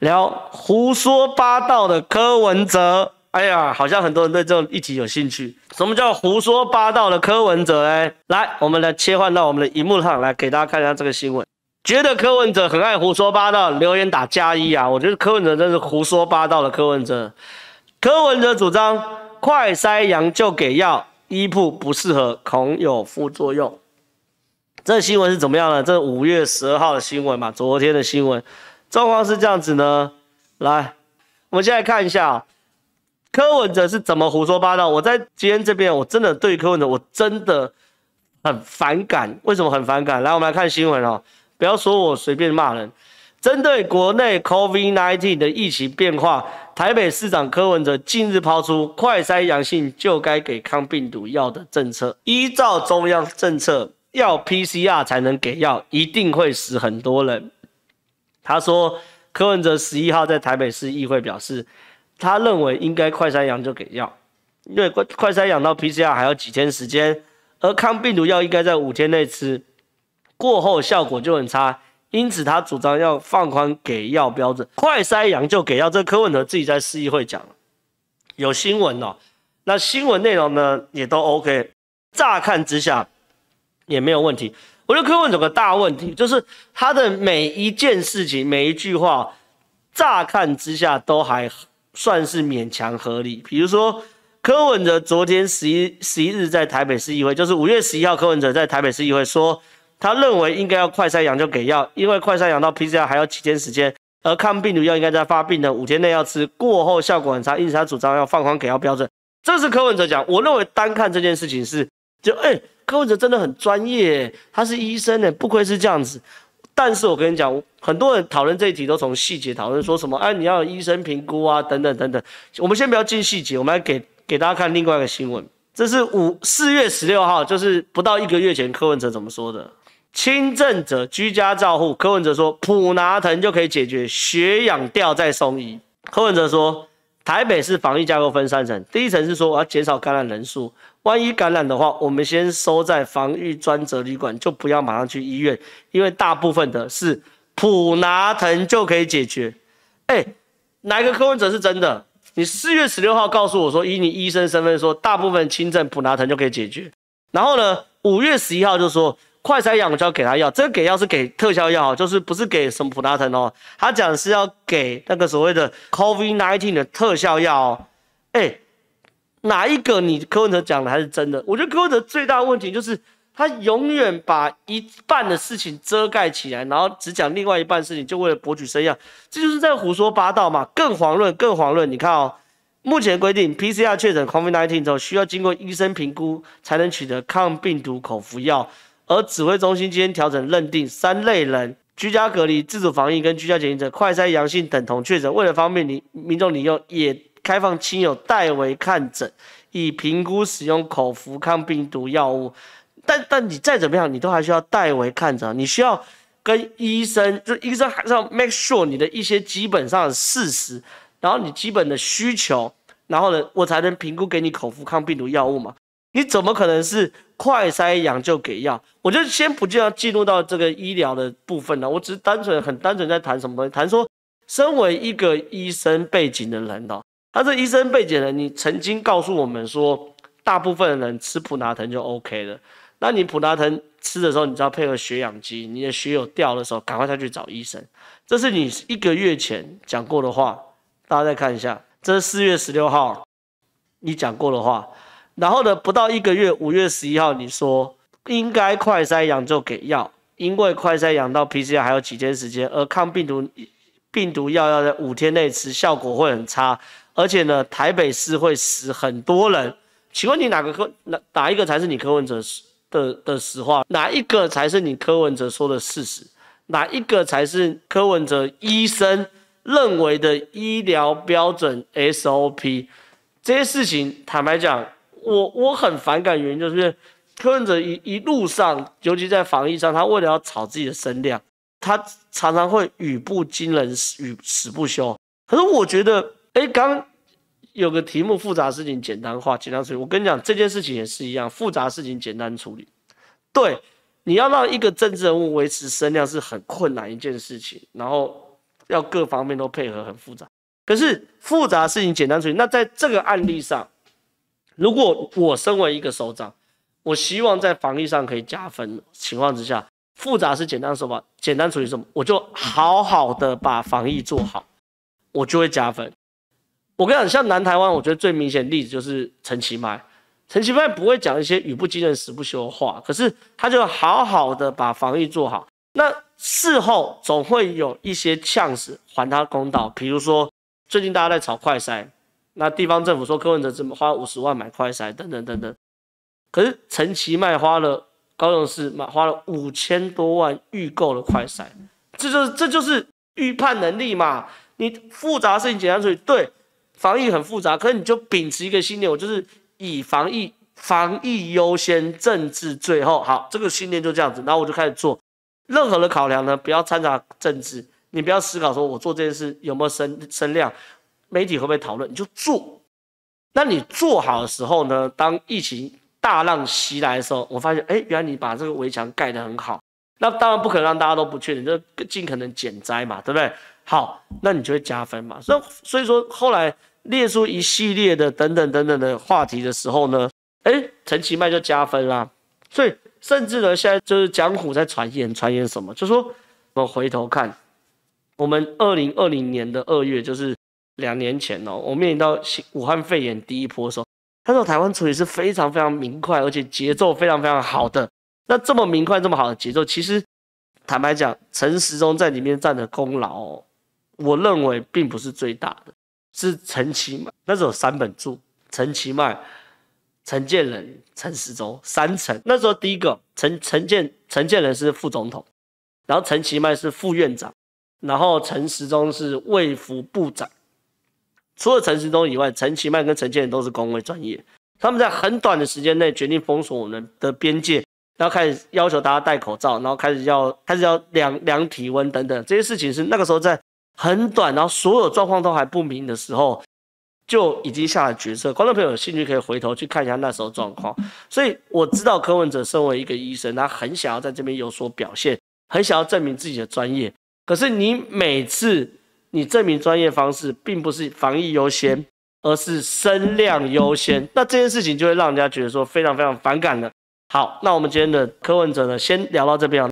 聊胡说八道的柯文哲，哎呀，好像很多人对这种议题有兴趣。什么叫胡说八道的柯文哲哎，来，我们来切换到我们的荧幕上，来给大家看一下这个新闻。觉得柯文哲很爱胡说八道，留言打加一啊！我觉得柯文哲真是胡说八道的柯文哲。柯文哲主张快筛阳就给药，一铺不适合，恐有副作用。这新闻是怎么样呢？这五月十二号的新闻嘛，昨天的新闻。状况是这样子呢，来，我们现在看一下柯文哲是怎么胡说八道。我在今天这边，我真的对柯文哲，我真的很反感。为什么很反感？来，我们来看新闻哦，不要说我随便骂人。针对国内 COVID-19 的疫情变化，台北市长柯文哲近日抛出“快筛阳性就该给抗病毒药”的政策，依照中央政策，要 PCR 才能给药，一定会死很多人。他说，柯文哲十一号在台北市议会表示，他认为应该快筛阳就给药，因为快快筛阳到 PCR 还要几天时间，而抗病毒药应该在五天内吃，过后效果就很差，因此他主张要放宽给药标准，快筛阳就给药。这柯文哲自己在市议会讲，有新闻哦，那新闻内容呢也都 OK，乍看之下。也没有问题。我觉得柯文哲个大问题就是他的每一件事情、每一句话，乍看之下都还算是勉强合理。比如说，柯文哲昨天十一十一日在台北市议会，就是五月十一号，柯文哲在台北市议会说，他认为应该要快筛阳就给药，因为快筛阳到 PCR 还要几天时间，而抗病毒药应该在发病的五天内要吃，过后效果很差，因此他主张要放宽给药标准。这是柯文哲讲，我认为单看这件事情是。就哎，柯文哲真的很专业，他是医生呢，不愧是这样子。但是我跟你讲，很多人讨论这一题都从细节讨论，说什么哎，你要医生评估啊，等等等等。我们先不要进细节，我们来给给大家看另外一个新闻。这是五四月十六号，就是不到一个月前，柯文哲怎么说的？轻症者居家照护，柯文哲说普拿疼就可以解决，血氧吊再送医。柯文哲说。台北市防疫架构分三层，第一层是说我要减少感染人数，万一感染的话，我们先收在防疫专责旅馆，就不要马上去医院，因为大部分的是普拿疼就可以解决。哎，哪一个科问者是真的？你四月十六号告诉我说，以你医生身份说，大部分轻症普拿疼就可以解决。然后呢，五月十一号就说。快筛药，我要给他药。这个给药是给特效药就是不是给什么普拉腾哦。他讲是要给那个所谓的 c o v i d nineteen 的特效药哦。哎，哪一个你柯文哲讲的还是真的？我觉得柯文哲最大的问题就是他永远把一半的事情遮盖起来，然后只讲另外一半事情，就为了博取声量，这就是在胡说八道嘛。更遑论，更遑论，你看哦，目前规定 PCR 确诊 COVID-19 后，需要经过医生评估才能取得抗病毒口服药。而指挥中心今天调整认定，三类人居家隔离、自主防疫跟居家检疫者快筛阳性等同确诊。为了方便你民众你用，也开放亲友代为看诊，以评估使用口服抗病毒药物。但但你再怎么样，你都还需要代为看诊，你需要跟医生，就医生还是要 make sure 你的一些基本上的事实，然后你基本的需求，然后呢，我才能评估给你口服抗病毒药物嘛。你怎么可能是快塞氧就给药？我就先不就要进入到这个医疗的部分了。我只是单纯、很单纯在谈什么？东西，谈说，身为一个医生背景的人哦，他是医生背景的人，你曾经告诉我们说，大部分人吃普拿藤就 OK 了。那你普拿藤吃的时候，你只要配合血氧机，你的血有掉的时候，赶快再去找医生。这是你一个月前讲过的话，大家再看一下，这是四月十六号你讲过的话。然后呢？不到一个月，五月十一号，你说应该快筛阳就给药，因为快筛阳到 PCR 还有几天时间，而抗病毒病毒药要在五天内吃，效果会很差。而且呢，台北市会死很多人。请问你哪个科？哪哪一个才是你柯文哲的的实话？哪一个才是你柯文哲说的事实？哪一个才是柯文哲医生认为的医疗标准 SOP？这些事情，坦白讲。我我很反感，原因就是，柯文哲一一路上，尤其在防疫上，他为了要炒自己的声量，他常常会语不惊人语死不休。可是我觉得，哎，刚有个题目，复杂事情简单化，简单处理。我跟你讲，这件事情也是一样，复杂事情简单处理。对，你要让一个政治人物维持声量是很困难一件事情，然后要各方面都配合，很复杂。可是复杂事情简单处理，那在这个案例上。如果我身为一个首长，我希望在防疫上可以加分。情况之下，复杂是简单手法，简单处理什么，我就好好的把防疫做好，我就会加分。我跟你讲，像南台湾，我觉得最明显例子就是陈其迈。陈其迈不会讲一些语不惊人死不休的话，可是他就好好的把防疫做好。那事后总会有一些呛死还他公道，比如说最近大家在炒快筛。那地方政府说柯文哲怎么花五十万买快筛等等等等，可是陈其迈花了高雄市买花了五千多万预购了快筛，这就是这就是预判能力嘛。你复杂事情简单处理，对，防疫很复杂，可是你就秉持一个信念，我就是以防疫防疫优先政治最后好，这个信念就这样子，然后我就开始做任何的考量呢，不要掺杂政治，你不要思考说我做这件事有没有升升量。媒体会不会讨论？你就做。那你做好的时候呢？当疫情大浪袭来的时候，我发现，哎，原来你把这个围墙盖得很好，那当然不可能让大家都不去，你就尽可能减灾嘛，对不对？好，那你就会加分嘛。所以，所以说，后来列出一系列的等等等等的话题的时候呢，哎，陈其迈就加分啦。所以甚至呢，现在就是江湖在传言，传言什么？就说我们回头看，我们二零二零年的二月就是。两年前哦，我面临到武汉肺炎第一波的时候，那时候台湾处理是非常非常明快，而且节奏非常非常好的。那这么明快、这么好的节奏，其实坦白讲，陈时中在里面占的功劳，我认为并不是最大的，是陈其迈那时候三本柱：陈其迈、陈建仁、陈时中三层。那时候第一个，陈陈建陈建仁是副总统，然后陈其迈是副院长，然后陈时中是卫福部长。除了陈时中以外，陈其迈跟陈建仁都是公卫专业，他们在很短的时间内决定封锁我们的边界，然后开始要求大家戴口罩，然后开始要开始要量量体温等等这些事情是那个时候在很短，然后所有状况都还不明的时候就已经下了决策。观众朋友有兴趣可以回头去看一下那时候状况。所以我知道柯文哲身为一个医生，他很想要在这边有所表现，很想要证明自己的专业。可是你每次。你证明专业方式并不是防疫优先，而是声量优先，那这件事情就会让人家觉得说非常非常反感了。好，那我们今天的柯文哲呢，先聊到这边啊。